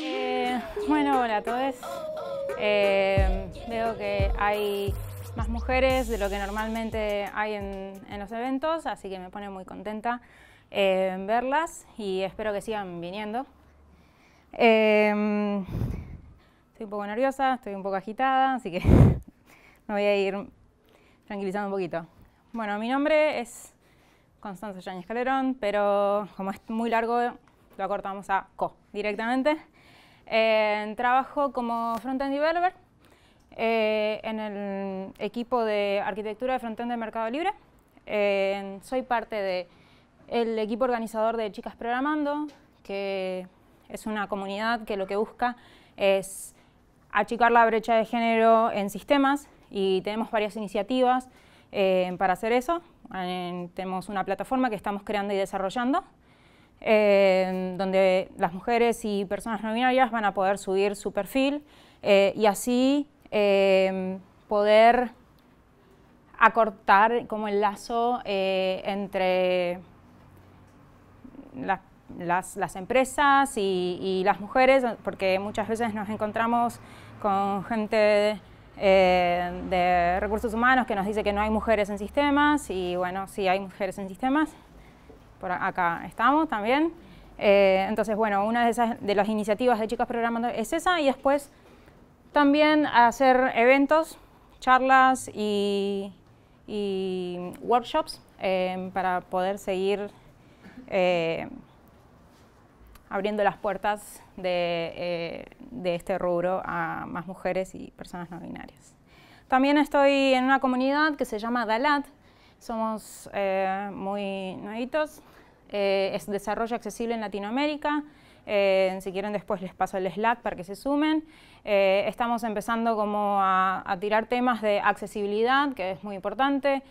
Eh, bueno, hola a todos. Eh, veo que hay más mujeres de lo que normalmente hay en, los eventos, así que me pone muy contenta eh, verlas y espero que sigan viniendo. Em, estoy un poco nerviosa, estoy un poco agitada, así que me voy a ir tranquilizando un poquito. Bueno, mi nombre es Constanza Yáñez Calderón, pero como es muy largo, lo acortamos a CO directamente. Eh, trabajo como front-end developer eh, en el equipo de arquitectura de frontend de Mercado Libre. Eh, soy parte del equipo organizador de Chicas Programando, que es una comunidad que lo que busca es achicar la brecha de género en sistemas y tenemos varias iniciativas para hacer eso. tenemos una plataforma que estamos creando y desarrollando donde las mujeres y personas no binarias van a poder subir su perfil eh, y así em, poder acortar como el lazo eh, entre las, empresas y, y, las mujeres, porque muchas veces nos encontramos con gente eh, de recursos humanos que nos dice que no hay mujeres en sistemas y bueno, sí hay mujeres en sistemas por acá estamos también. Eh, entonces, bueno, una de, esas, las iniciativas de Chicas Programando es esa y después también hacer eventos, charlas y, workshops eh, para poder seguir eh, abriendo las puertas de, este rubro a más mujeres y personas no binarias. También estoy en una comunidad que se llama Dalat, somos muy nuevitos, eh, es desarrollo accesible en Latinoamérica. Eh, si quieren después les paso el Slack para que se sumen. Eh, estamos empezando como a, tirar temas de accesibilidad, que es muy importante.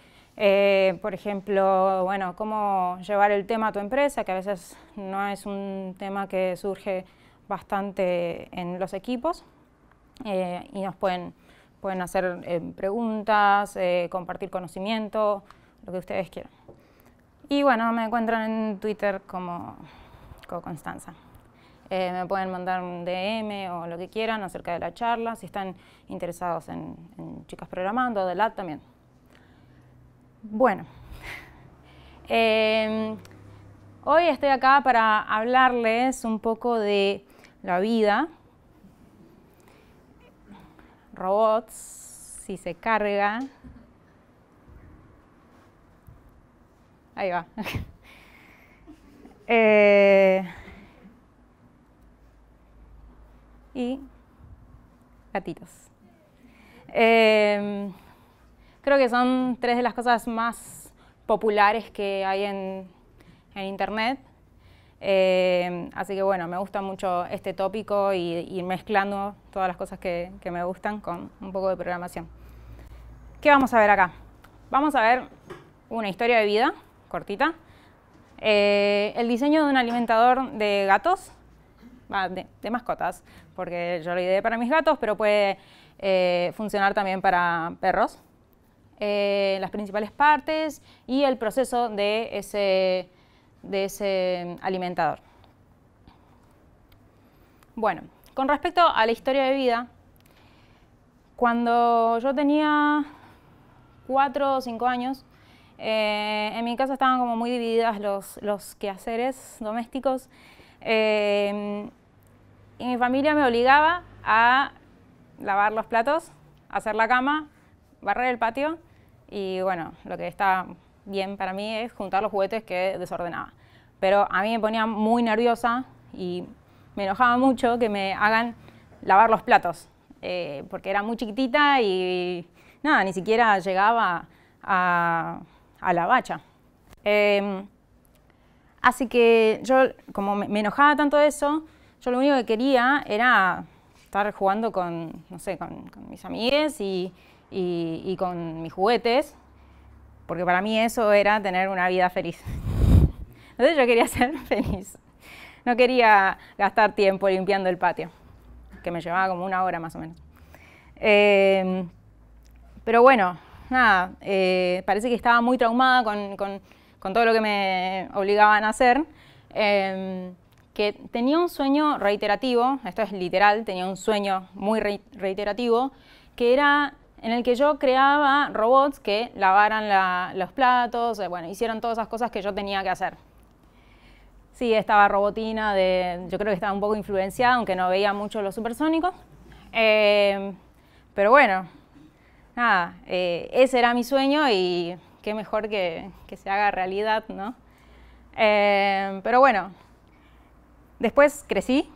por ejemplo, bueno, cómo llevar el tema a tu empresa, que a veces no es un tema que surge bastante en los equipos. y nos pueden, pueden hacer preguntas, compartir conocimiento, lo que ustedes quieran. Y bueno, me encuentran en Twitter como, Constanza. Eh, me pueden mandar un DM o lo que quieran acerca de la charla, si están interesados en, chicas programando, de LAT también. Bueno, em, hoy estoy acá para hablarles un poco de la vida, robots, si se carga, Ahí va. Eh, y gatitos. Em, creo que son tres de las cosas más populares que hay en, Internet. Em, así que bueno, me gusta mucho este tópico y, mezclando todas las cosas que, me gustan con un poco de programación. ¿Qué vamos a ver acá? Vamos a ver una historia de vida cortita. Eh, el diseño de un alimentador de gatos, de, mascotas, porque yo lo ideé para mis gatos, pero puede eh, funcionar también para perros. Eh, las principales partes y el proceso de ese, de ese alimentador. Bueno, con respecto a la historia de vida, cuando yo tenía cuatro o cinco años, eh, en mi casa estaban como muy divididas los, quehaceres domésticos eh, y mi familia me obligaba a lavar los platos, hacer la cama, barrer el patio y bueno, lo que está bien para mí es juntar los juguetes que desordenaba. Pero a mí me ponía muy nerviosa y me enojaba mucho que me hagan lavar los platos, eh, porque era muy chiquitita y nada, ni siquiera llegaba a a la bacha. Em, así que yo, como me enojaba tanto de eso, yo lo único que quería era estar jugando con, no sé, con, mis amigues y, con mis juguetes, porque para mí eso era tener una vida feliz. Entonces yo quería ser feliz. No quería gastar tiempo limpiando el patio, que me llevaba como una hora más o menos. Em, pero bueno, nada, eh, parece que estaba muy traumada con, todo lo que me obligaban a hacer, em, que tenía un sueño reiterativo, esto es literal, tenía un sueño muy reiterativo, que era en el que yo creaba robots que lavaran los platos, eh, bueno, hicieron todas esas cosas que yo tenía que hacer. Sí, estaba robotina, de, yo creo que estaba un poco influenciada, aunque no veía mucho los supersónicos. Em, pero bueno, nada, eh, ese era mi sueño y qué mejor que, se haga realidad, ¿no? Eh, pero bueno, después crecí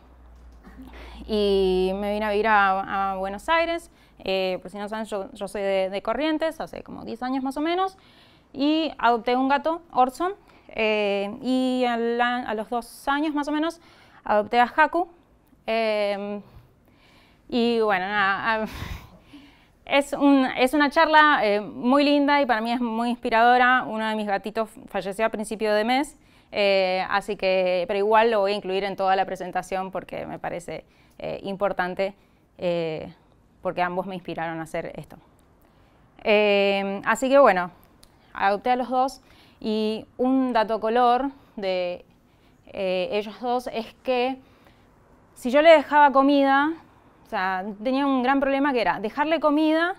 y me vine a vivir a, Buenos Aires. Eh, por si no saben, yo, soy de, Corrientes, hace como 10 años más o menos, y adopté un gato, Orson, y a, los dos años más o menos adopté a Haku. y bueno, nada, es, una charla eh, muy linda y para mí es muy inspiradora. Uno de mis gatitos falleció a principio de mes, eh, así que, pero igual lo voy a incluir en toda la presentación porque me parece eh, importante, porque ambos me inspiraron a hacer esto. así que bueno, adopté a los dos y un dato color de ellos dos es que si yo le dejaba comida, sea, tenía un gran problema que era dejarle comida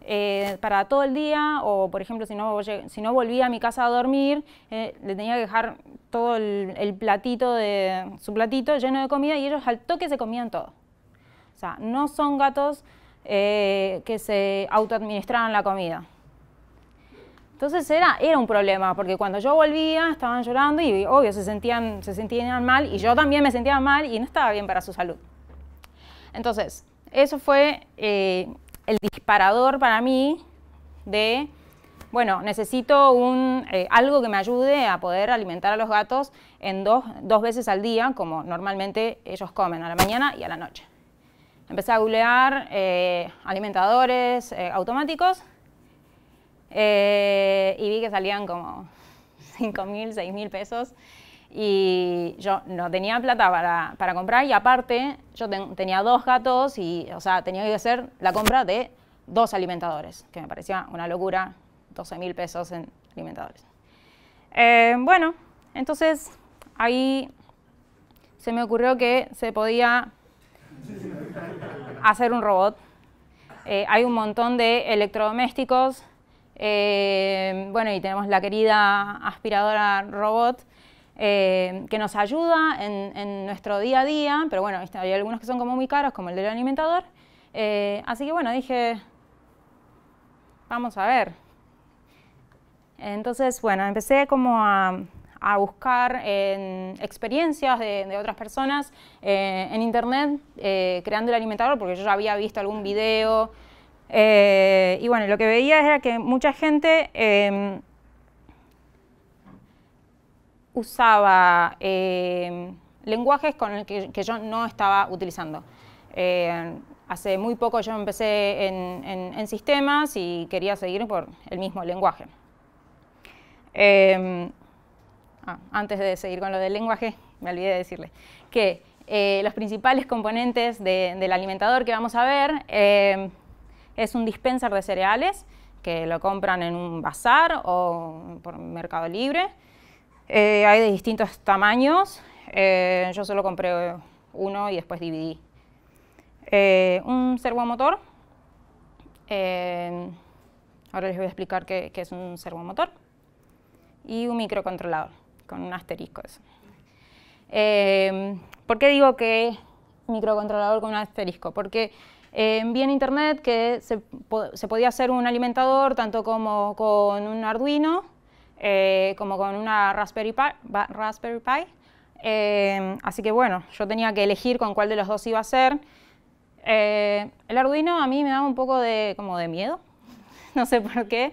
eh, para todo el día o, por ejemplo, si no, si no volvía a mi casa a dormir, eh, le tenía que dejar todo el, platito, de su platito lleno de comida y ellos al toque se comían todo. O sea, no son gatos eh, que se autoadministraran la comida. Entonces era, un problema, porque cuando yo volvía estaban llorando y obvio se sentían, se sentían mal y yo también me sentía mal y no estaba bien para su salud. Entonces, eso fue eh, el disparador para mí de, bueno, necesito eh, algo que me ayude a poder alimentar a los gatos en dos, veces al día, como normalmente ellos comen, a la mañana y a la noche. Empecé a googlear eh, alimentadores automáticos y vi que salían como 5 mil, 6 mil pesos y yo no tenía plata para, comprar y aparte yo tenía dos gatos y, o sea, tenía que hacer la compra de dos alimentadores, que me parecía una locura, 12 mil pesos en alimentadores. Eh, bueno, entonces ahí se me ocurrió que se podía hacer un robot. Eh, hay un montón de electrodomésticos, eh, bueno, y tenemos la querida aspiradora robot, eh, que nos ayuda en, nuestro día a día, pero bueno, hay algunos que son como muy caros, como el del alimentador. Eh, así que bueno, dije, vamos a ver. Entonces, bueno, empecé como a, buscar experiencias de, de, otras personas eh, en internet creando el alimentador, porque yo ya había visto algún video. y bueno, lo que veía era que mucha gente em, usaba eh, lenguajes con el que, yo no estaba utilizando. Eh, hace muy poco yo empecé en, sistemas y quería seguir por el mismo lenguaje. Em, ah, antes de seguir con lo del lenguaje, me olvidé de decirle que eh, los principales componentes del alimentador que vamos a ver em, es un dispenser de cereales que lo compran en un bazar o por Mercado Libre. Eh, hay de distintos tamaños. Eh, yo solo compré uno y después dividí. Eh, un servomotor. ahora les voy a explicar qué, es un servomotor. Y un microcontrolador, con un asterisco ¿Por qué digo que microcontrolador con un asterisco? Porque vi en internet que se podía hacer un alimentador tanto como con un Arduino eh, como con una Raspberry Pi. Eh, así que bueno, yo tenía que elegir con cuál de los dos iba a ser. Eh, el Arduino a mí me daba un poco de, como de miedo, no sé por qué.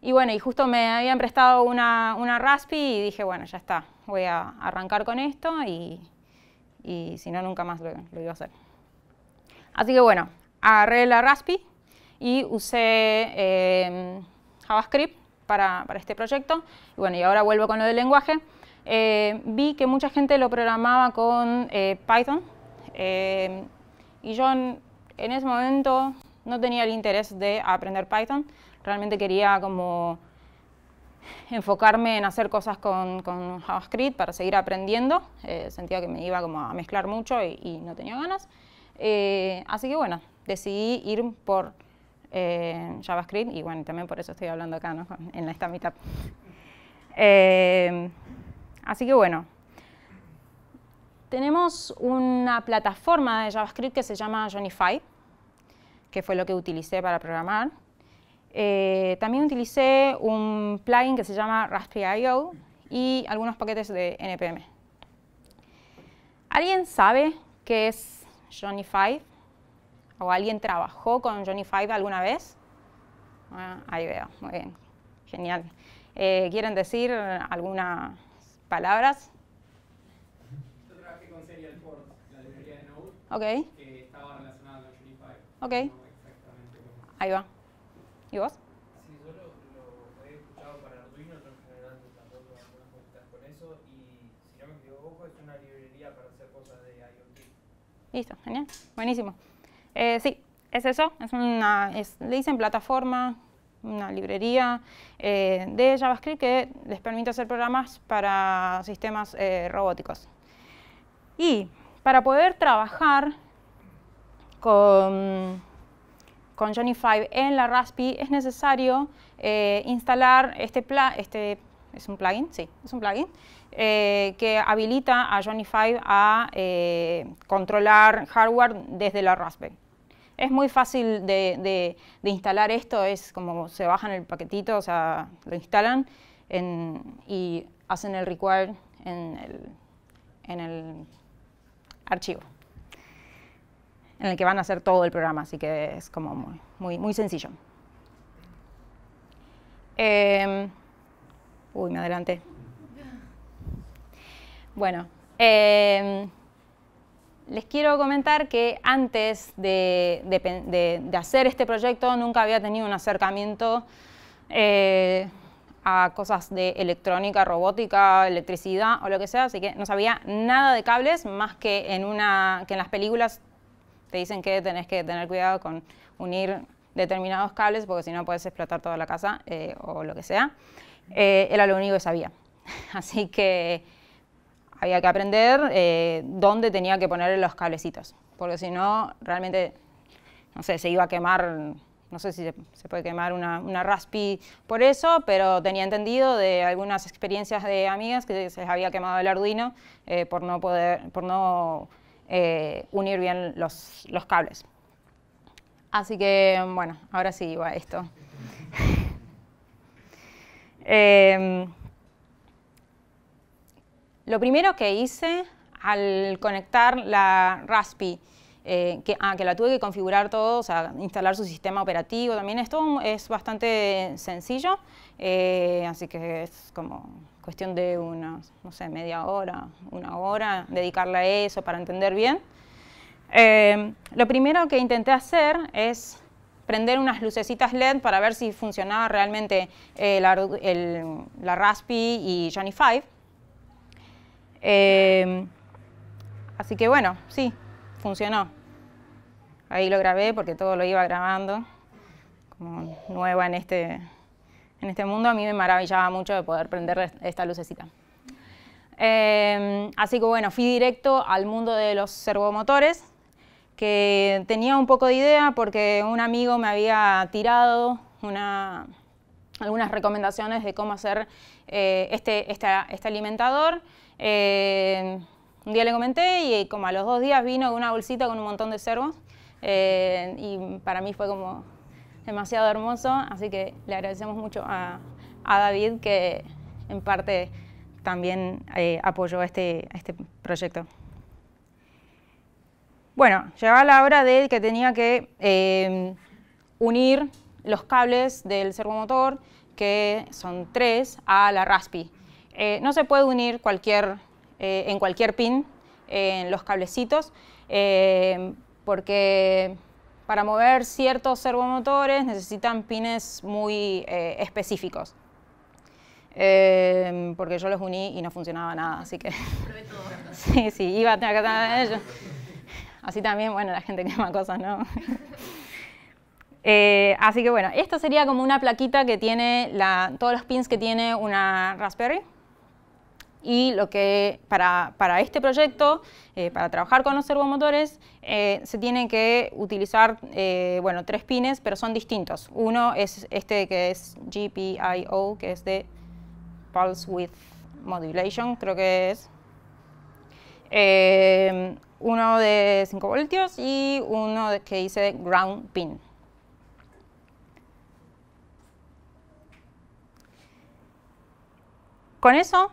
y bueno, y justo me habían prestado una, una Raspi y dije, bueno, ya está, voy a arrancar con esto y, si no, nunca más lo, lo, iba a hacer. Así que bueno, agarré la Raspi y usé JavaScript para, este proyecto. Y bueno, y ahora vuelvo con lo del lenguaje. Eh, vi que mucha gente lo programaba con eh, Python eh, y yo en, ese momento no tenía el interés de aprender Python, realmente quería como enfocarme en hacer cosas con, JavaScript para seguir aprendiendo, sentía que me iba como a mezclar mucho y, y no tenía ganas, así que bueno, decidí ir por en JavaScript y bueno, también por eso estoy hablando acá en esta mitad. Eh, así que bueno, tenemos una plataforma de JavaScript que se llama Jonify, que fue lo que utilicé para programar. Eh, también utilicé un plugin que se llama Raspberry.io y algunos paquetes de NPM. ¿Alguien sabe qué es Jonify? alguien trabajó con Johnny Five alguna vez? Ah, ahí veo, muy bien, genial. Eh, ¿Quieren decir algunas palabras? Yo trabajé con Serial Port, la librería de Node, okay. que estaba relacionada con Johnny Five. Ok. No exactamente Ahí va. ¿Y vos? Sí, yo lo, he escuchado para Arduino, yo en general tampoco algunas cositas con eso, y si no me equivoco es una librería para hacer cosas de IoT. Listo, genial, buenísimo. Eh, sí, es eso. Es una, le dicen plataforma, una librería eh, de JavaScript que les permite hacer programas para sistemas eh, robóticos. Y para poder trabajar con, Johnny 5 en la Raspi es necesario instalar este, este es un plugin, sí, es un plugin, que habilita a Johnny 5 a controlar hardware desde la Raspberry. Es muy fácil de, instalar esto, es como se bajan el paquetito, o sea, lo instalan y hacen el require en el, archivo, en el que van a hacer todo el programa, así que es como muy, muy, sencillo. Em, uy, me adelanté. Bueno. Em, les quiero comentar que antes de, hacer este proyecto nunca había tenido un acercamiento eh, a cosas de electrónica, robótica, electricidad o lo que sea, así que no sabía nada de cables más que en, una, que en las películas te dicen que tenés que tener cuidado con unir determinados cables porque si no puedes explotar toda la casa eh, o lo que sea. Eh, era lo único que sabía. Así que había que aprender eh, dónde tenía que poner los cablecitos, porque si no, realmente, no sé, se iba a quemar, no sé si se, puede quemar una, una, Raspi por eso, pero tenía entendido de algunas experiencias de amigas que se les había quemado el Arduino eh, por no poder, por no eh, unir bien los, los cables. Así que, bueno, ahora sí va esto. Em, lo primero que hice al conectar la Raspi, eh, ah, que, la tuve que configurar todo, o sea, instalar su sistema operativo también, esto es bastante sencillo, eh, así que es como cuestión de una no sé, media hora, una hora, dedicarla a eso para entender bien. Eh, lo primero que intenté hacer es prender unas lucecitas LED para ver si funcionaba realmente eh, la, el, Raspi y Johnny 5. Em, así que bueno, sí, funcionó. Ahí lo grabé porque todo lo iba grabando, como nueva en este, en este mundo. A mí me maravillaba mucho de poder prender esta lucecita. Em, así que bueno, fui directo al mundo de los servomotores, que tenía un poco de idea porque un amigo me había tirado una, algunas recomendaciones de cómo hacer eh, este, este alimentador. Eh, un día le comenté y eh, como a los dos días vino una bolsita con un montón de cervos eh, y para mí fue como demasiado hermoso, así que le agradecemos mucho a, David que en parte también apoyó este, este proyecto. Bueno, llegaba la hora de que tenía que unir los cables del servomotor, que son tres, a la Raspi. Eh, no se puede unir cualquier, eh, en cualquier pin en los cablecitos eh, porque para mover ciertos servomotores necesitan pines muy específicos. porque yo los uní y no funcionaba nada, así que... sí, sí, iba a tener que ellos. Así también, bueno, la gente quema cosas, ¿no? así que bueno, esta sería como una plaquita que tiene la, todos los pins que tiene una Raspberry y lo que para, este proyecto, eh, para trabajar con los servomotores, eh, se tienen que utilizar eh, bueno, tres pines, pero son distintos. Uno es este que es GPIO, que es de Pulse Width Modulation, creo que es. uno de 5 voltios y uno que dice ground pin. Con eso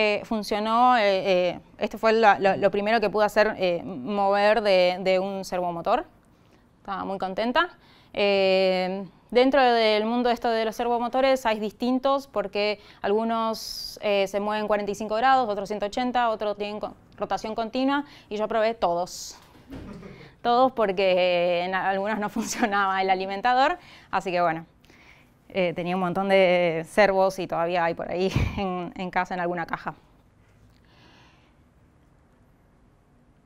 eh, funcionó, eh, eh esto fue lo, primero que pude hacer, eh, mover de, un servomotor. Estaba muy contenta. Dentro del mundo esto de los servomotores hay distintos porque algunos se mueven 45 grados, otros 180, otros tienen rotación continua y yo probé todos. Todos porque en algunos no funcionaba el alimentador, así que bueno, eh, tenía un montón de servos y todavía hay por ahí en, casa, en alguna caja.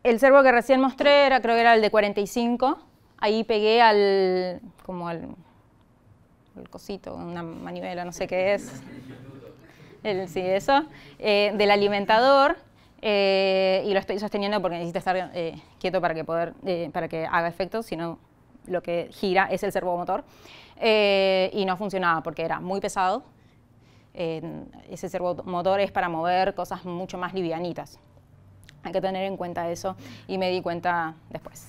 El servo que recién mostré era, creo que era el de 45. Ahí pegué al, como al, el cosito, una manivela, no sé qué es. El, sí, eso. Eh, del alimentador. Eh, y lo estoy sosteniendo porque necesita estar quieto para que, poder, para que haga efecto, sino lo que gira es el servomotor. Eh, y no funcionaba porque era muy pesado. ese servomotor es para mover cosas mucho más livianitas. Hay que tener en cuenta eso y me di cuenta después.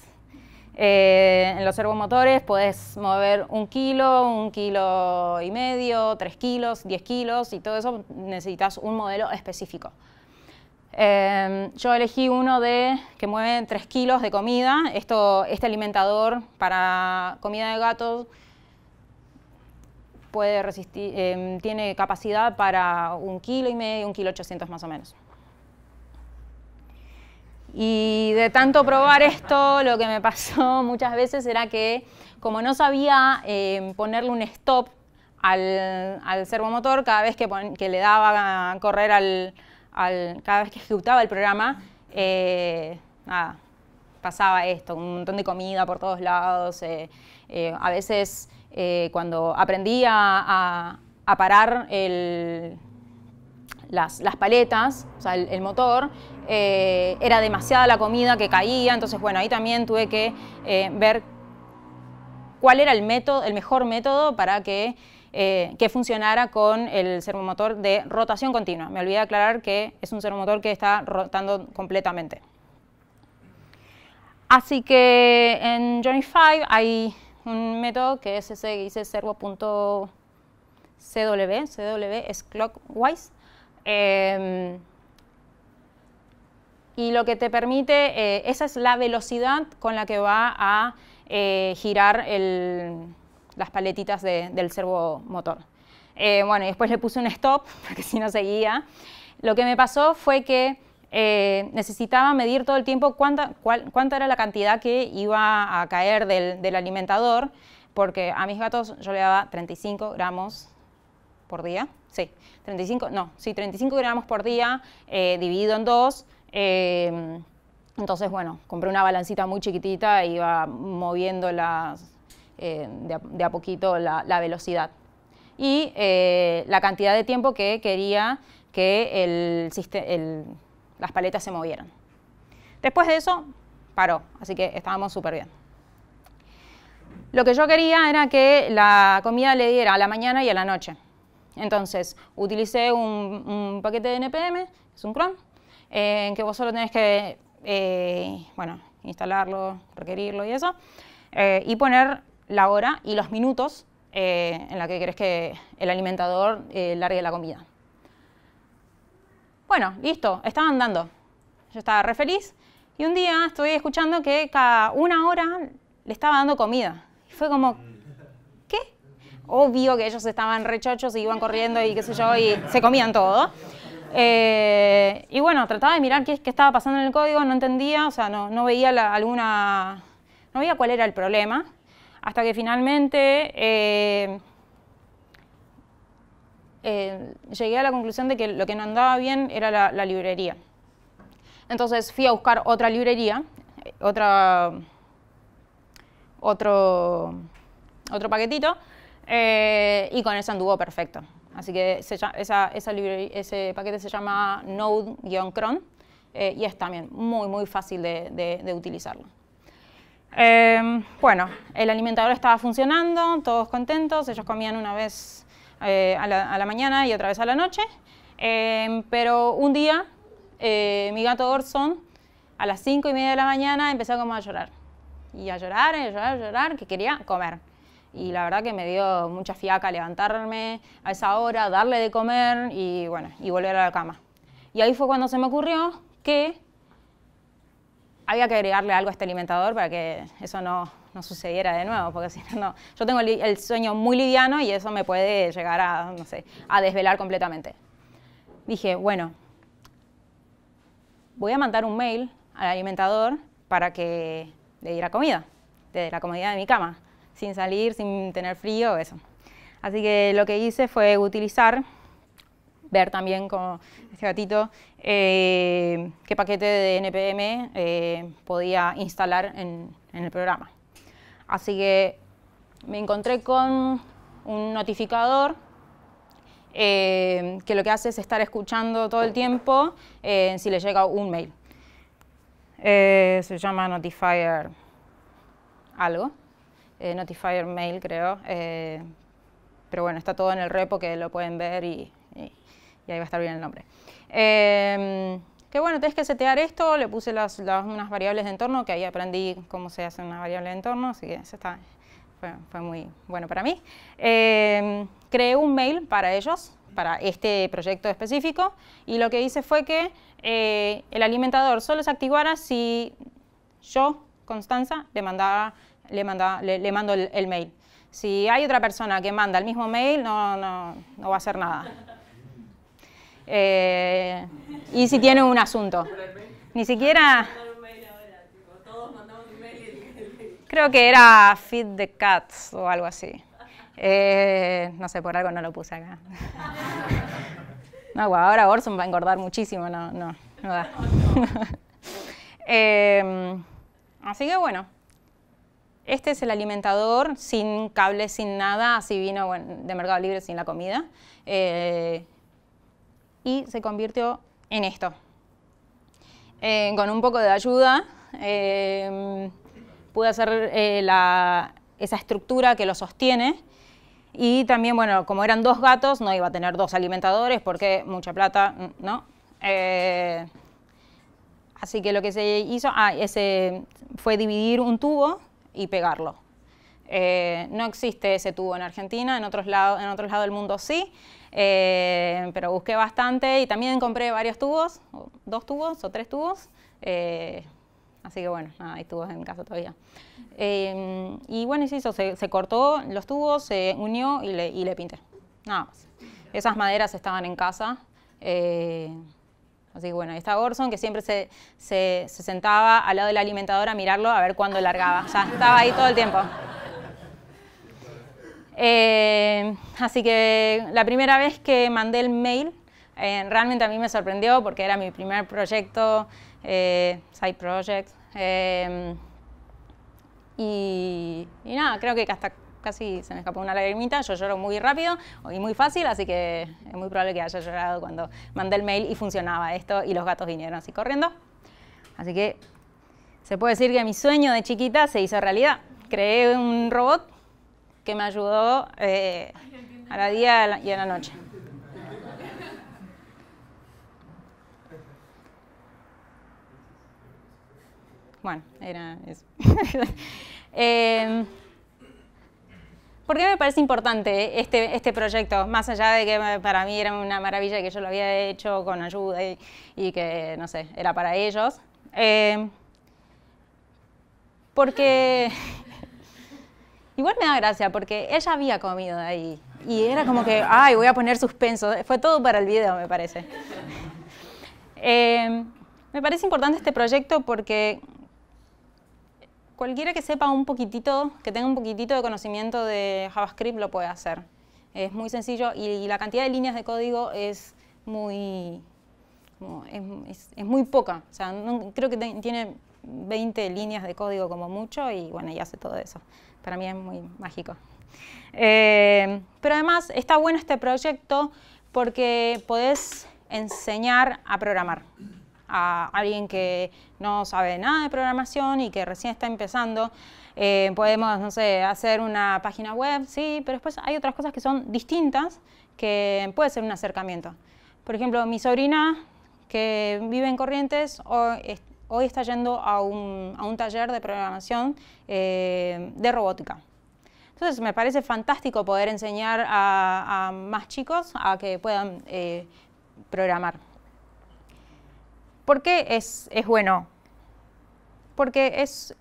Eh, en los servomotores puedes mover un kilo, un kilo y medio, tres kilos, diez kilos y todo eso necesitas un modelo específico. Em, yo elegí uno de que mueve tres kilos de comida. Esto, este alimentador para comida de gatos puede resistir, em, tiene capacidad para un kilo y medio, un kilo ochocientos más o menos. Y de tanto probar esto, lo que me pasó muchas veces era que como no sabía em, ponerle un stop al, al servomotor cada vez que, le daba a correr al, cada vez que ejecutaba el programa, eh, nada, pasaba esto, un montón de comida por todos lados. Eh, eh, a veces eh, cuando aprendí a, parar las, paletas, o sea, el, motor, era demasiada la comida que caía, entonces bueno, ahí también tuve que ver cuál era el, método, el mejor método para que que funcionara con el servomotor de rotación continua. Me olvidé aclarar que es un servomotor que está rotando completamente. Así que en Johnny 5 hay un método que es ese que dice servo.cw, cw es clockwise, em, y lo que te permite, eh, esa es la velocidad con la que va a eh, girar las paletitas del del motor. Eh, bueno, y después le puse un stop, porque si no seguía. Lo que me pasó fue que eh, necesitaba medir todo el tiempo cuánta, cuánta era la cantidad que iba a caer del, alimentador, porque a mis gatos yo le daba 35 gramos por día, sí, 35, no, sí, 35 gramos por día eh, dividido en dos. Em, entonces, bueno, compré una balancita muy chiquitita e iba moviendo las, eh, de, a, poquito la, velocidad. Y la cantidad de tiempo que quería que el, el las paletas se movieron. Después de eso, paró, así que estábamos súper bien. Lo que yo quería era que la comida le diera a la mañana y a la noche. Entonces, utilicé un, paquete de NPM, es un cron, eh, en que vos solo tenés que, eh, bueno, instalarlo, requerirlo y eso, eh, y poner la hora y los minutos en la que querés que el alimentador largue la comida. Bueno, listo, estaba andando. Yo estaba re feliz y un día estoy escuchando que cada una hora le estaba dando comida. Y fue como, ¿qué? Obvio que ellos estaban rechochos y iban corriendo y qué sé yo, y se comían todo. Eh, y bueno, trataba de mirar qué, estaba pasando en el código, no entendía, o sea, no, no veía alguna, no veía cuál era el problema, hasta que finalmente eh, eh, llegué a la conclusión de que lo que no andaba bien era la, librería. Entonces fui a buscar otra librería, eh, otra, otro, otro paquetito, eh, y con eso anduvo perfecto. Así que ese paquete se llama Node-cron y es también muy, muy fácil de, utilizarlo. bueno, el alimentador estaba funcionando, todos contentos, ellos comían una vez eh, a, la, mañana y otra vez a la noche. Em, pero un día, eh, mi gato Orson, a las 5 y media de la mañana, empezó como a llorar. Y a llorar, a llorar, a llorar, que quería comer. Y la verdad que me dio mucha fiaca levantarme a esa hora, darle de comer y bueno, y volver a la cama. Y ahí fue cuando se me ocurrió que había que agregarle algo a este alimentador para que eso no, no sucediera de nuevo, porque si no, Yo tengo el sueño muy liviano y eso me puede llegar a, no sé, a desvelar completamente. Dije, bueno, voy a mandar un mail al alimentador para que le diera comida, desde la comodidad de mi cama, sin salir, sin tener frío, eso. Así que lo que hice fue utilizar, ver también con este gatito, eh, qué paquete de NPM eh, podía instalar en, el programa. Así que me encontré con un notificador eh, que lo que hace es estar escuchando todo el tiempo eh, si le llega un mail. Eh, se llama Notifier algo, Notifier Mail creo, pero bueno, está todo en el repo que lo pueden ver y ahí va a estar bien el nombre que bueno, tenés que setear esto, le puse las, unas variables de entorno, que ahí aprendí cómo se hace una variable de entorno, así que eso está, fue, muy bueno para mí. Em, creé un mail para ellos, para este proyecto específico, y lo que hice fue que eh, el alimentador solo se activara si yo, Constanza, le le, mando el, el, mail. Si hay otra persona que manda el mismo mail, no, no, no va a hacer nada. Eh, y si tiene un asunto. Ni siquiera... Creo que era Feed the Cats o algo así. Eh, no sé, por algo no lo puse acá. No, ahora Orson va a engordar muchísimo, no, no, em, así que bueno, este es el alimentador sin cables, sin nada, así vino de Mercado Libre sin la comida. Eh, y se convirtió en esto. Eh, con un poco de ayuda eh, pude hacer eh, la, esa estructura que lo sostiene y también, bueno, como eran dos gatos, no iba a tener dos alimentadores porque mucha plata, mm, ¿no? así que lo que se hizo ah, ese, fue dividir un tubo y pegarlo. no existe ese tubo en Argentina, en otros, lados, en otros lados del mundo sí. Eh, pero busqué bastante y también compré varios tubos, dos tubos o tres tubos. Eh, así que bueno, hay tubos en casa todavía. Eh, y bueno, se hizo, se, cortó los tubos, se unió y le, pinté. Nada más. Esas maderas estaban en casa. Así que bueno, ahí está Orson que siempre se, se, sentaba al lado de la alimentadora a mirarlo a ver cuándo largaba. Ya estaba ahí todo el tiempo. Eh, así que la primera vez que mandé el mail, eh, realmente a mí me sorprendió porque era mi primer proyecto, eh, side project. Y, y, nada, creo que hasta casi se me escapó una lagrimita, yo lloro muy rápido y muy fácil, así que es muy probable que haya llorado cuando mandé el mail y funcionaba esto y los gatos vinieron así corriendo. Así que se puede decir que mi sueño de chiquita se hizo realidad. Creé un robot que me ayudó eh, a la día y a la noche. Bueno, era eso. Em, ¿Por qué me parece importante este, este proyecto? Más allá de que eh, para mí era una maravilla que yo lo había hecho con ayuda y, que, no sé, era para ellos. Em, porque Igual me da gracia porque ella había comido de ahí y era como que, ay, voy a poner suspenso. Fue todo para el video, me parece. Em, me parece importante este proyecto porque cualquiera que sepa un poquitito, que tenga un poquitito de conocimiento de JavaScript lo puede hacer. Es muy sencillo y la cantidad de líneas de código es muy, es, muy poca. O sea, creo que tiene 20 líneas de código como mucho y bueno, y hace todo eso para mí es muy mágico. Eh, pero además está bueno este proyecto porque podés enseñar a programar a alguien que no sabe nada de programación y que recién está empezando. Eh, podemos, no sé, hacer una página web, sí, pero después hay otras cosas que son distintas que puede ser un acercamiento. Por ejemplo, mi sobrina que vive en Corrientes o hoy está yendo a un, taller de programación eh, de robótica. Entonces me parece fantástico poder enseñar a, más chicos a que puedan eh, programar. ¿Por qué es, es bueno? Porque es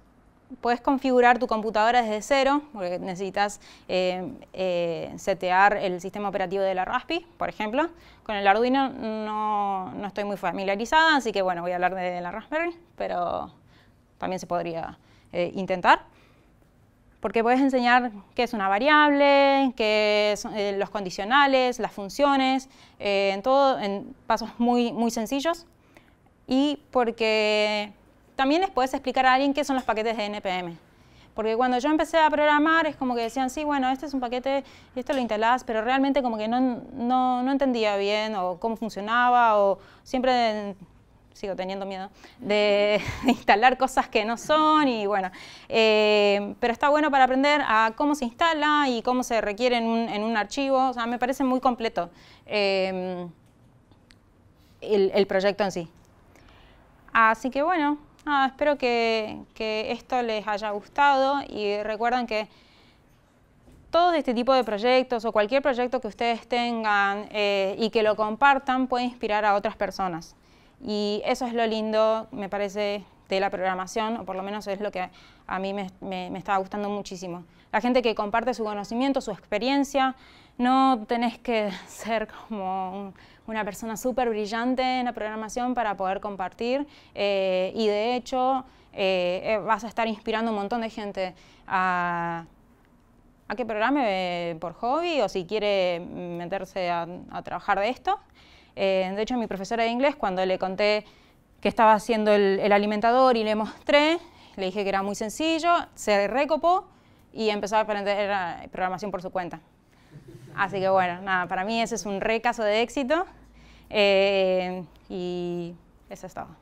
puedes configurar tu computadora desde cero, porque necesitas eh, eh, setear el sistema operativo de la Raspi, por ejemplo. Con el Arduino no, no, estoy muy familiarizada, así que bueno, voy a hablar de la Raspberry, pero también se podría eh, intentar. Porque puedes enseñar qué es una variable, qué son los condicionales, las funciones, en todo, en pasos muy, muy sencillos. Y porque también les puedes explicar a alguien qué son los paquetes de NPM. Porque cuando yo empecé a programar es como que decían, sí, bueno, este es un paquete, y esto lo instalás, pero realmente como que no, entendía bien o cómo funcionaba o siempre sigo teniendo miedo de, instalar cosas que no son y bueno, eh, pero está bueno para aprender a cómo se instala y cómo se requiere en un, archivo, o sea, me parece muy completo em, el, el proyecto en sí. Así que bueno, Ah, espero que, que esto les haya gustado y recuerden que todo este tipo de proyectos o cualquier proyecto que ustedes tengan eh, y que lo compartan puede inspirar a otras personas. Y eso es lo lindo, me parece, de la programación, o por lo menos es lo que a mí me, me, me estaba gustando muchísimo. La gente que comparte su conocimiento, su experiencia, no tenés que ser como una persona súper brillante en la programación para poder compartir eh, y de hecho eh, eh, vas a estar inspirando un montón de gente a, que programe por hobby o si quiere meterse a, trabajar de esto. de hecho, mi profesora de inglés, cuando le conté que estaba haciendo el, el alimentador y le mostré, le dije que era muy sencillo, se recopó y empezó a aprender programación por su cuenta. Así que bueno, nada, para mí ese es un re caso de éxito eh, y eso es todo.